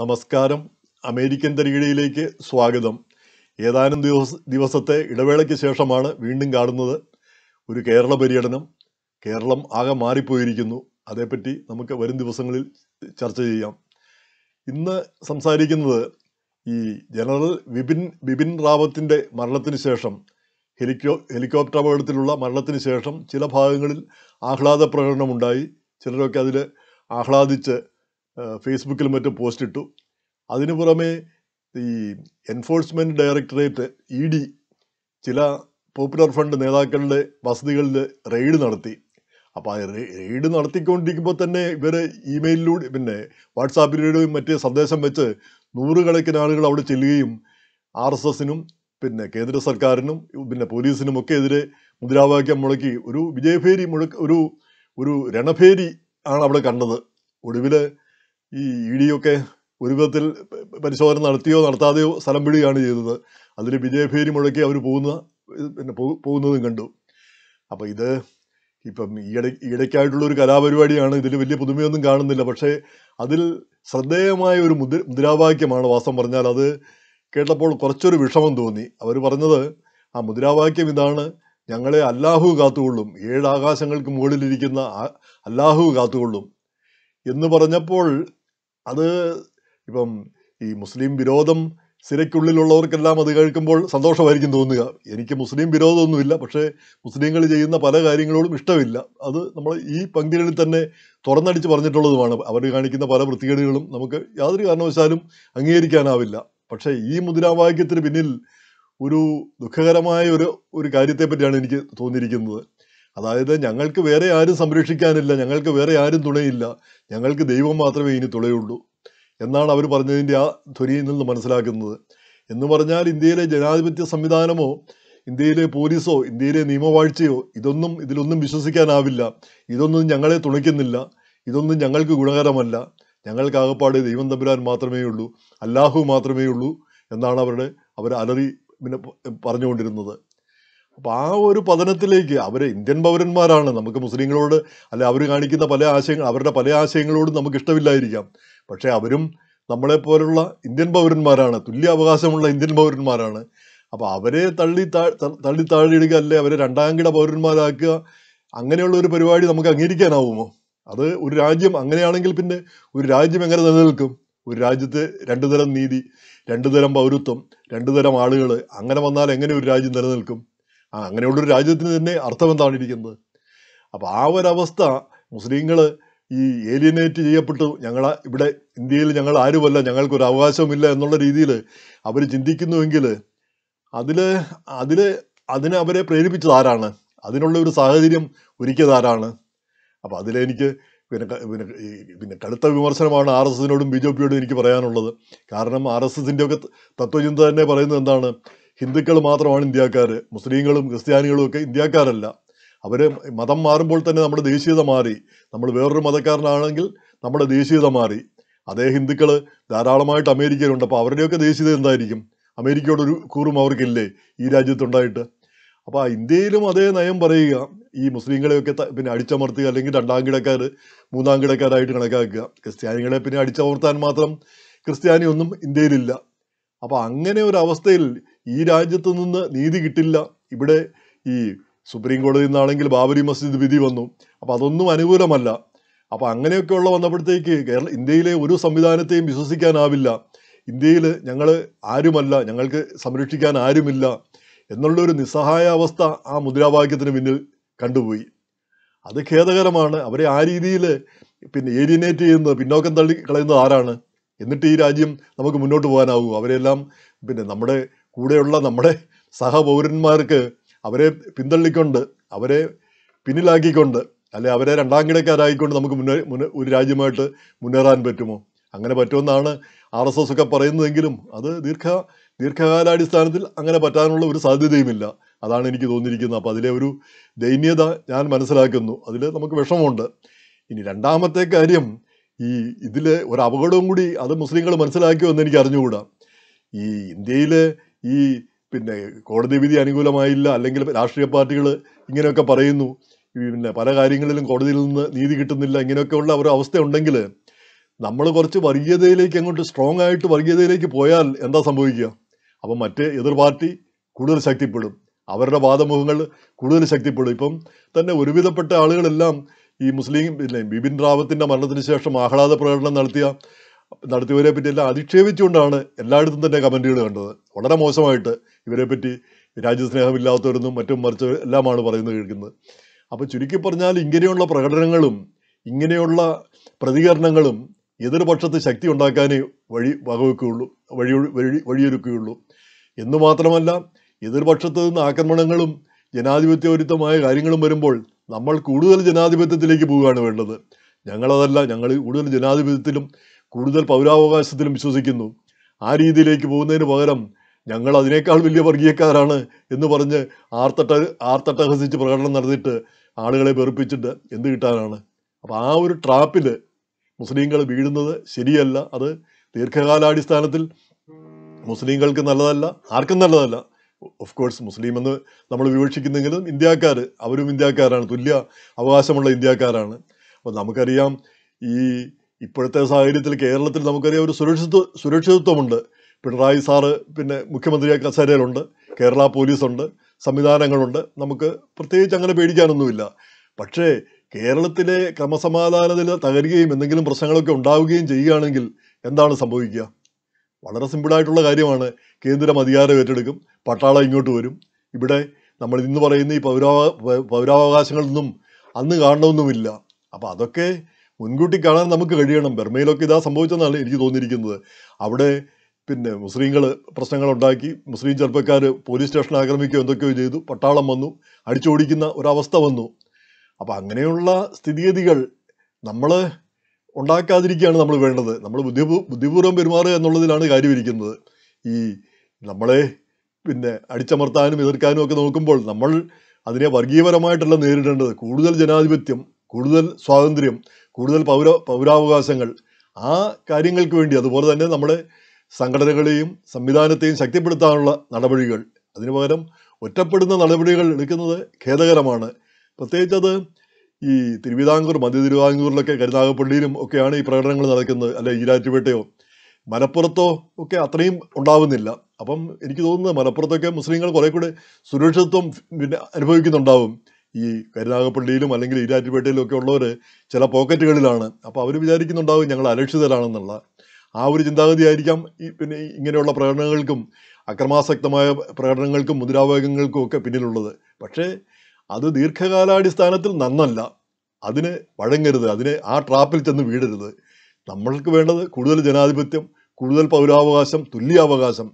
നമസ്കാരം അമേരിക്കൻ തരികിടയിലേക്ക് സ്വാഗതം ഏതാനും ദിവസ ദിവസത്തെ ഇടവേളയ്ക്ക് ശേഷമാണ് വീണ്ടും കാണുന്നത് ഒരു കേരള പര്യടനം കേരളം ആകെ മാറിപ്പോയിരിക്കുന്നു അതേപ്പറ്റി നമുക്ക് വരും ദിവസങ്ങളിൽ ചർച്ച ചെയ്യാം ഇന്ന് സംസാരിക്കുന്നത് ഈ ജനറൽ വിപിൻ ബിപിൻ റാവത്തിൻ്റെ മരണത്തിന് ശേഷം ഹെലികോ ഹെലികോപ്റ്റർ അപകടത്തിലുള്ള മരണത്തിന് ശേഷം ചില ഭാഗങ്ങളിൽ ആഹ്ലാദ പ്രകടനമുണ്ടായി ചിലരൊക്കെ അതിൽ ആഹ്ലാദിച്ച് ഫേസ്ബുക്കിലും മറ്റും പോസ്റ്റ് ഇട്ടു അതിനു പുറമെ ഈ എൻഫോഴ്സ്മെൻറ്റ് ഡയറക്ടറേറ്റ് ഇ ഡി ചില പോപ്പുലർ ഫ്രണ്ട് നേതാക്കളുടെ വസതികളിൽ റെയ്ഡ് നടത്തി അപ്പോൾ ആ റെയ്ഡ് നടത്തിക്കൊണ്ടിരിക്കുമ്പോൾ തന്നെ ഇവർ ഇമെയിലിലൂടെ പിന്നെ വാട്സാപ്പിലൂടെയും മറ്റ് സന്ദേശം വെച്ച് നൂറുകണക്കിന് ആളുകൾ അവിടെ ചെല്ലുകയും ആർ എസ് എസിനും പിന്നെ കേന്ദ്ര സർക്കാരിനും പിന്നെ പോലീസിനും ഒക്കെ എതിരെ മുദ്രാവാക്യം മുഴക്കി ഒരു വിജയഭേരി മുഴക്ക ഒരു ഒരു രണഭേരി ആണ് അവിടെ കണ്ടത് ഒടുവിൽ ഈ ഇ ഡിയൊക്കെ ഒരു വിധത്തിൽ പരിശോധന നടത്തിയോ നടത്താതെയോ സ്ഥലം വിടുകയാണ് ചെയ്തത് അതിൽ വിജയഭേരി മുഴക്കി അവർ പോകുന്ന പിന്നെ പോകുന്നതും കണ്ടു അപ്പോൾ ഇത് ഇപ്പം ഈയിടെ ഈയിടയ്ക്കായിട്ടുള്ളൊരു ഒരു കലാപരിപാടിയാണ് ഇതിൽ വലിയ പുതുമയൊന്നും കാണുന്നില്ല പക്ഷേ അതിൽ ശ്രദ്ധേയമായ ഒരു മുദ്ര മുദ്രാവാക്യമാണ് വാസം പറഞ്ഞാൽ അത് കേട്ടപ്പോൾ കുറച്ചൊരു വിഷമം തോന്നി അവർ പറഞ്ഞത് ആ മുദ്രാവാക്യം ഇതാണ് ഞങ്ങളെ അല്ലാഹു കാത്തുകൊള്ളും ഏഴ് ആകാശങ്ങൾക്ക് മുകളിലിരിക്കുന്ന അല്ലാഹു കാത്തുകൊള്ളും എന്ന് പറഞ്ഞപ്പോൾ അത് ഇപ്പം ഈ മുസ്ലിം വിരോധം സിരയ്ക്കുള്ളിലുള്ളവർക്കെല്ലാം അത് കേൾക്കുമ്പോൾ സന്തോഷമായിരിക്കും തോന്നുക എനിക്ക് മുസ്ലിം വിരോധമൊന്നുമില്ല പക്ഷേ മുസ്ലിങ്ങൾ ചെയ്യുന്ന പല കാര്യങ്ങളോടും ഇഷ്ടമില്ല അത് നമ്മൾ ഈ പങ്കിലിൽ തന്നെ തുറന്നടിച്ച് പറഞ്ഞിട്ടുള്ളതുമാണ് അവർ കാണിക്കുന്ന പല വൃത്തികേടുകളും നമുക്ക് യാതൊരു കാരണവശാലും അംഗീകരിക്കാനാവില്ല പക്ഷേ ഈ മുദ്രാവാക്യത്തിന് പിന്നിൽ ഒരു ദുഃഖകരമായ ഒരു ഒരു കാര്യത്തെപ്പറ്റിയാണ് എനിക്ക് തോന്നിയിരിക്കുന്നത് അതായത് ഞങ്ങൾക്ക് വേറെ ആരും സംരക്ഷിക്കാനില്ല ഞങ്ങൾക്ക് വേറെ ആരും തുണയില്ല ഞങ്ങൾക്ക് ദൈവം മാത്രമേ ഇനി തുണയുള്ളൂ എന്നാണ് അവർ പറഞ്ഞതിൻ്റെ ആ ധ്വനിയിൽ നിന്ന് മനസ്സിലാക്കുന്നത് എന്ന് പറഞ്ഞാൽ ഇന്ത്യയിലെ ജനാധിപത്യ സംവിധാനമോ ഇന്ത്യയിലെ പോലീസോ ഇന്ത്യയിലെ നിയമവാഴ്ചയോ ഇതൊന്നും ഇതിലൊന്നും വിശ്വസിക്കാനാവില്ല ഇതൊന്നും ഞങ്ങളെ തുണയ്ക്കുന്നില്ല ഇതൊന്നും ഞങ്ങൾക്ക് ഗുണകരമല്ല ഞങ്ങൾക്ക് ആകപ്പാട് ദൈവം തമ്പുരാൻ മാത്രമേ ഉള്ളൂ അല്ലാഹു മാത്രമേ ഉള്ളൂ എന്നാണ് അവരുടെ അവർ അലറി പിന്നെ പറഞ്ഞുകൊണ്ടിരുന്നത് അപ്പോൾ ആ ഒരു പതനത്തിലേക്ക് അവർ ഇന്ത്യൻ പൗരന്മാരാണ് നമുക്ക് മുസ്ലിങ്ങളോട് അല്ല അവർ കാണിക്കുന്ന പല ആശയങ്ങൾ അവരുടെ പല ആശയങ്ങളോടും നമുക്ക് ഇഷ്ടമില്ലായിരിക്കാം പക്ഷേ അവരും നമ്മളെ പോലുള്ള ഇന്ത്യൻ പൗരന്മാരാണ് തുല്യ അവകാശമുള്ള ഇന്ത്യൻ പൗരന്മാരാണ് അപ്പോൾ അവരെ തള്ളി തള്ളി താഴെയിടുക അല്ലെ അവരെ രണ്ടാം കിട പൗരന്മാരാക്കുക അങ്ങനെയുള്ള ഒരു പരിപാടി നമുക്ക് അംഗീകരിക്കാനാവുമോ അത് ഒരു രാജ്യം അങ്ങനെയാണെങ്കിൽ പിന്നെ ഒരു രാജ്യം എങ്ങനെ നിലനിൽക്കും ഒരു രാജ്യത്ത് രണ്ടു തരം നീതി രണ്ടു തരം പൗരത്വം രണ്ടു തരം ആളുകൾ അങ്ങനെ വന്നാൽ എങ്ങനെ ഒരു രാജ്യം നിലനിൽക്കും ആ അങ്ങനെയുള്ളൊരു രാജ്യത്തിന് തന്നെ അർത്ഥം എന്താണ് ഇരിക്കുന്നത് അപ്പോൾ ആ ഒരവസ്ഥ മുസ്ലിങ്ങൾ ഈ ഏലിയനേറ്റ് ചെയ്യപ്പെട്ടു ഞങ്ങൾ ഇവിടെ ഇന്ത്യയിൽ ഞങ്ങൾ ആരുമല്ല ഞങ്ങൾക്കൊരു അവകാശമില്ല എന്നുള്ള രീതിയിൽ അവർ ചിന്തിക്കുന്നുവെങ്കിൽ അതിൽ അതിൽ അതിനെ അവരെ പ്രേരിപ്പിച്ചത് ആരാണ് അതിനുള്ള ഒരു സാഹചര്യം ഒരുക്കിയത് ആരാണ് അപ്പോൾ അതിലെനിക്ക് പിന്നെ പിന്നെ പിന്നെ കടുത്ത വിമർശനമാണ് ആർ എസ് എസിനോടും ബി ജെ പിയോടും എനിക്ക് പറയാനുള്ളത് കാരണം ആർ എസ് എസിൻ്റെയൊക്കെ തത്വചിന്ത തന്നെ പറയുന്നത് എന്താണ് ഹിന്ദുക്കൾ മാത്രമാണ് ഇന്ത്യക്കാർ മുസ്ലിങ്ങളും ക്രിസ്ത്യാനികളും ഒക്കെ ഇന്ത്യക്കാരല്ല അവർ മതം മാറുമ്പോൾ തന്നെ നമ്മുടെ ദേശീയത മാറി നമ്മൾ വേറൊരു മതക്കാരനാണെങ്കിൽ നമ്മുടെ ദേശീയത മാറി അതേ ഹിന്ദുക്കൾ ധാരാളമായിട്ട് അമേരിക്കയിലുണ്ട് അപ്പോൾ അവരുടെയൊക്കെ ദേശീയത എന്തായിരിക്കും അമേരിക്കയോടൊരു കൂറും അവർക്കില്ലേ ഈ രാജ്യത്തുണ്ടായിട്ട് അപ്പോൾ ഇന്ത്യയിലും അതേ നയം പറയുക ഈ മുസ്ലിങ്ങളെയൊക്കെ പിന്നെ അടിച്ചമർത്തുക അല്ലെങ്കിൽ രണ്ടാം കിടക്കാർ മൂന്നാം കിടക്കാരായിട്ട് കണക്കാക്കുക ക്രിസ്ത്യാനികളെ പിന്നെ അടിച്ചമർത്താൻ മാത്രം ക്രിസ്ത്യാനി ഒന്നും ഇന്ത്യയിലില്ല അപ്പോൾ അങ്ങനെ ഒരു അവസ്ഥയിൽ ഈ രാജ്യത്തു നിന്ന് നീതി കിട്ടില്ല ഇവിടെ ഈ സുപ്രീം കോടതിയിൽ നിന്നാണെങ്കിൽ ബാബരി മസ്ജിദ് വിധി വന്നു അപ്പോൾ അതൊന്നും അനുകൂലമല്ല അപ്പോൾ അങ്ങനെയൊക്കെയുള്ള വന്നപ്പോഴത്തേക്ക് കേരള ഇന്ത്യയിലെ ഒരു സംവിധാനത്തെയും വിശ്വസിക്കാനാവില്ല ഇന്ത്യയിൽ ഞങ്ങൾ ആരുമല്ല ഞങ്ങൾക്ക് സംരക്ഷിക്കാൻ ആരുമില്ല എന്നുള്ളൊരു നിസ്സഹായ അവസ്ഥ ആ മുദ്രാവാക്യത്തിന് പിന്നിൽ കണ്ടുപോയി അത് ഖേദകരമാണ് അവരെ ആ രീതിയിൽ പിന്നെ ഏരിയനേറ്റ് ചെയ്യുന്നത് പിന്നോക്കം തള്ളി കളയുന്നത് ആരാണ് എന്നിട്ട് ഈ രാജ്യം നമുക്ക് മുന്നോട്ട് പോകാനാവൂ അവരെല്ലാം പിന്നെ നമ്മുടെ കൂടെയുള്ള നമ്മുടെ സഹപൗരന്മാർക്ക് അവരെ പിന്തള്ളിക്കൊണ്ട് അവരെ പിന്നിലാക്കിക്കൊണ്ട് അല്ലെ അവരെ രണ്ടാം കിടക്കാരായിക്കൊണ്ട് നമുക്ക് മുന്നേ മുന്നേ ഒരു രാജ്യമായിട്ട് മുന്നേറാൻ പറ്റുമോ അങ്ങനെ പറ്റുമെന്നാണ് ആർ എസ് എസ് ഒക്കെ പറയുന്നതെങ്കിലും അത് ദീർഘ ദീർഘകാലാടിസ്ഥാനത്തിൽ അങ്ങനെ പറ്റാനുള്ള ഒരു സാധ്യതയുമില്ല അതാണ് എനിക്ക് തോന്നിയിരിക്കുന്നത് അപ്പോൾ അതിലെ ഒരു ദൈന്യത ഞാൻ മനസ്സിലാക്കുന്നു അതിൽ നമുക്ക് വിഷമമുണ്ട് ഇനി രണ്ടാമത്തെ കാര്യം ഈ ഇതിൽ ഒരു അപകടവും കൂടി അത് മുസ്ലിങ്ങൾ മനസ്സിലാക്കിയോ എന്ന് എനിക്ക് അറിഞ്ഞുകൂടാ ഈ ഇന്ത്യയിലെ ഈ പിന്നെ കോടതി വിധി അനുകൂലമായില്ല അല്ലെങ്കിൽ രാഷ്ട്രീയ പാർട്ടികൾ ഇങ്ങനെയൊക്കെ പറയുന്നു പിന്നെ പല കാര്യങ്ങളിലും കോടതിയിൽ നിന്ന് നീതി കിട്ടുന്നില്ല ഇങ്ങനെയൊക്കെയുള്ള ഒരു അവസ്ഥ ഉണ്ടെങ്കിൽ നമ്മൾ കുറച്ച് വർഗീയതയിലേക്ക് അങ്ങോട്ട് സ്ട്രോങ് ആയിട്ട് വർഗീയതയിലേക്ക് പോയാൽ എന്താ സംഭവിക്കുക അപ്പം മറ്റേ എതിർ പാർട്ടി കൂടുതൽ ശക്തിപ്പെടും അവരുടെ വാദമുഖങ്ങൾ കൂടുതൽ ശക്തിപ്പെടും ഇപ്പം തന്നെ ഒരുവിധപ്പെട്ട ആളുകളെല്ലാം ഈ മുസ്ലിം പിന്നെ ബിപിൻ റാവത്തിൻ്റെ മരണത്തിന് ശേഷം ആഹ്ലാദ പ്രകടനം നടത്തിയ നടത്തിയവരെ പറ്റി എല്ലാം അധിക്ഷേപിച്ചുകൊണ്ടാണ് എല്ലായിടത്തും തന്നെ കമൻറ്റുകൾ കണ്ടത് വളരെ മോശമായിട്ട് പറ്റി രാജ്യസ്നേഹമില്ലാത്തവരെന്നും മറ്റും മറിച്ച് എല്ലാമാണ് പറയുന്നത് കേൾക്കുന്നത് അപ്പോൾ ചുരുക്കി പറഞ്ഞാൽ ഇങ്ങനെയുള്ള പ്രകടനങ്ങളും ഇങ്ങനെയുള്ള പ്രതികരണങ്ങളും എതിർപക്ഷത്ത് ശക്തി ഉണ്ടാക്കാനേ വഴി വകവെക്കുകയുള്ളൂ വഴി വഴി വഴിയൊരുക്കുകയുള്ളൂ എന്ന് മാത്രമല്ല എതിർപക്ഷത്ത് നിന്ന് ആക്രമണങ്ങളും ജനാധിപത്യവിരുദ്ധമായ കാര്യങ്ങളും വരുമ്പോൾ നമ്മൾ കൂടുതൽ ജനാധിപത്യത്തിലേക്ക് പോവുകയാണ് വേണ്ടത് ഞങ്ങളതല്ല ഞങ്ങൾ കൂടുതൽ ജനാധിപത്യത്തിലും കൂടുതൽ പൗരാവകാശത്തിലും വിശ്വസിക്കുന്നു ആ രീതിയിലേക്ക് പോകുന്നതിന് പകരം ഞങ്ങൾ അതിനേക്കാൾ വലിയ വർഗീയക്കാരാണ് എന്ന് പറഞ്ഞ് ആർത്തട്ട ആർത്തട്ടഹസിച്ച് പ്രകടനം നടത്തിയിട്ട് ആളുകളെ വെറുപ്പിച്ചിട്ട് എന്ത് കിട്ടാനാണ് അപ്പോൾ ആ ഒരു ട്രാപ്പിൽ മുസ്ലിങ്ങൾ വീഴുന്നത് ശരിയല്ല അത് ദീർഘകാലാടിസ്ഥാനത്തിൽ മുസ്ലിങ്ങൾക്ക് നല്ലതല്ല ആർക്കും നല്ലതല്ല ഓഫ് കോഴ്സ് മുസ്ലിം എന്ന് നമ്മൾ വിവക്ഷിക്കുന്നെങ്കിലും ഇന്ത്യക്കാർ അവരും ഇന്ത്യക്കാരാണ് തുല്യ അവകാശമുള്ള ഇന്ത്യക്കാരാണ് അപ്പോൾ നമുക്കറിയാം ഈ ഇപ്പോഴത്തെ സാഹചര്യത്തിൽ കേരളത്തിൽ നമുക്കറിയാം ഒരു സുരക്ഷിത്വ സുരക്ഷിതത്വമുണ്ട് പിണറായി സാറ് പിന്നെ മുഖ്യമന്ത്രി കസേരയിലുണ്ട് കേരള പോലീസുണ്ട് സംവിധാനങ്ങളുണ്ട് നമുക്ക് പ്രത്യേകിച്ച് അങ്ങനെ പേടിക്കാനൊന്നുമില്ല പക്ഷേ കേരളത്തിലെ ക്രമസമാധാനത്തിൽ തകരുകയും എന്തെങ്കിലും പ്രശ്നങ്ങളൊക്കെ ഉണ്ടാവുകയും ചെയ്യുകയാണെങ്കിൽ എന്താണ് സംഭവിക്കുക വളരെ സിമ്പിളായിട്ടുള്ള കാര്യമാണ് കേന്ദ്രം അധികാരം ഏറ്റെടുക്കും പട്ടാളം ഇങ്ങോട്ട് വരും ഇവിടെ നമ്മൾ ഇന്ന് പറയുന്ന ഈ പൗരാവകാശങ്ങളിൽ നിന്നും അന്ന് കാണണമെന്നുമില്ല അപ്പോൾ അതൊക്കെ മുൻകൂട്ടി കാണാൻ നമുക്ക് കഴിയണം ബർമയിലൊക്കെ ഇതാ സംഭവിച്ചെന്നാണ് എനിക്ക് തോന്നിയിരിക്കുന്നത് അവിടെ പിന്നെ മുസ്ലിങ്ങൾ പ്രശ്നങ്ങൾ ഉണ്ടാക്കി മുസ്ലിം ചെറുപ്പക്കാർ പോലീസ് സ്റ്റേഷൻ ആക്രമിക്കുകയോ എന്തൊക്കെയോ ചെയ്തു പട്ടാളം വന്നു അടിച്ചോടിക്കുന്ന ഒരവസ്ഥ വന്നു അപ്പം അങ്ങനെയുള്ള സ്ഥിതിഗതികൾ നമ്മൾ ഉണ്ടാക്കാതിരിക്കുകയാണ് നമ്മൾ വേണ്ടത് നമ്മൾ ബുദ്ധി ബുദ്ധിപൂർവ്വം പെരുമാറുക എന്നുള്ളതിലാണ് കാര്യമിരിക്കുന്നത് ഈ നമ്മളെ പിന്നെ അടിച്ചമർത്താനും എതിർക്കാനും ഒക്കെ നോക്കുമ്പോൾ നമ്മൾ അതിനെ വർഗീയപരമായിട്ടല്ല നേരിടേണ്ടത് കൂടുതൽ ജനാധിപത്യം കൂടുതൽ സ്വാതന്ത്ര്യം കൂടുതൽ പൗര പൗരാവകാശങ്ങൾ ആ കാര്യങ്ങൾക്ക് വേണ്ടി അതുപോലെ തന്നെ നമ്മുടെ സംഘടനകളെയും സംവിധാനത്തെയും ശക്തിപ്പെടുത്താനുള്ള നടപടികൾ അതിനു പകരം ഒറ്റപ്പെടുന്ന നടപടികൾ എടുക്കുന്നത് ഖേദകരമാണ് പ്രത്യേകിച്ച് അത് ഈ തിരുവിതാംകൂർ മധ്യ തിരുവിതാംകൂറിലൊക്കെ കരുനാഗപ്പള്ളിയിലും ഒക്കെയാണ് ഈ പ്രകടനങ്ങൾ നടക്കുന്നത് അല്ലെ ഈരാറ്റുപേട്ടയോ മലപ്പുറത്തോ ഒക്കെ അത്രയും ഉണ്ടാവുന്നില്ല അപ്പം എനിക്ക് തോന്നുന്നത് മലപ്പുറത്തൊക്കെ മുസ്ലിങ്ങൾ കുറേ കൂടെ സുരക്ഷിതത്വം പിന്നെ അനുഭവിക്കുന്നുണ്ടാവും ഈ കരുനാഗപ്പള്ളിയിലും അല്ലെങ്കിൽ ഈരാറ്റുപേട്ടയിലും ഒക്കെ ഉള്ളവർ ചില പോക്കറ്റുകളിലാണ് അപ്പോൾ അവർ വിചാരിക്കുന്നുണ്ടാവും ഞങ്ങൾ അലക്ഷിതരാണെന്നുള്ള ആ ഒരു ചിന്താഗതിയായിരിക്കാം ഈ പിന്നെ ഇങ്ങനെയുള്ള പ്രകടനങ്ങൾക്കും അക്രമാസക്തമായ പ്രകടനങ്ങൾക്കും മുദ്രാവാക്യങ്ങൾക്കും ഒക്കെ പിന്നിലുള്ളത് പക്ഷേ അത് ദീർഘകാലാടിസ്ഥാനത്തിൽ നന്നല്ല അതിന് വഴങ്ങരുത് അതിന് ആ ട്രാപ്പിൽ ചെന്ന് വീടരുത് നമ്മൾക്ക് വേണ്ടത് കൂടുതൽ ജനാധിപത്യം കൂടുതൽ പൗരാവകാശം തുല്യാവകാശം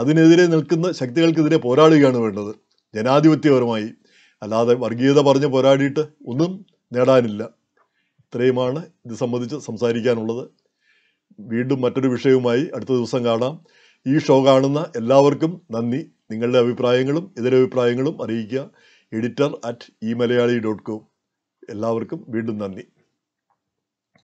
അതിനെതിരെ നിൽക്കുന്ന ശക്തികൾക്കെതിരെ പോരാടുകയാണ് വേണ്ടത് ജനാധിപത്യപരമായി അല്ലാതെ വർഗീയത പറഞ്ഞ് പോരാടിയിട്ട് ഒന്നും നേടാനില്ല ഇത്രയുമാണ് ഇത് സംബന്ധിച്ച് സംസാരിക്കാനുള്ളത് വീണ്ടും മറ്റൊരു വിഷയവുമായി അടുത്ത ദിവസം കാണാം ഈ ഷോ കാണുന്ന എല്ലാവർക്കും നന്ദി നിങ്ങളുടെ അഭിപ്രായങ്ങളും അഭിപ്രായങ്ങളും അറിയിക്കുക editor at E Malayali dot com എല്ലാവർക്കും വീണ്ടും നന്ദി